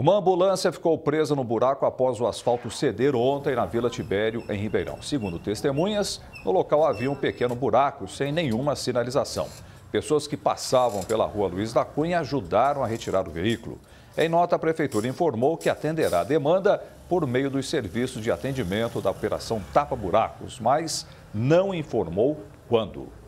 Uma ambulância ficou presa no buraco após o asfalto ceder ontem na Vila Tibério, em Ribeirão. Segundo testemunhas, no local havia um pequeno buraco sem nenhuma sinalização. Pessoas que passavam pela rua Luiz da Cunha ajudaram a retirar o veículo. Em nota, a prefeitura informou que atenderá a demanda por meio dos serviços de atendimento da Operação Tapa Buracos, mas não informou quando.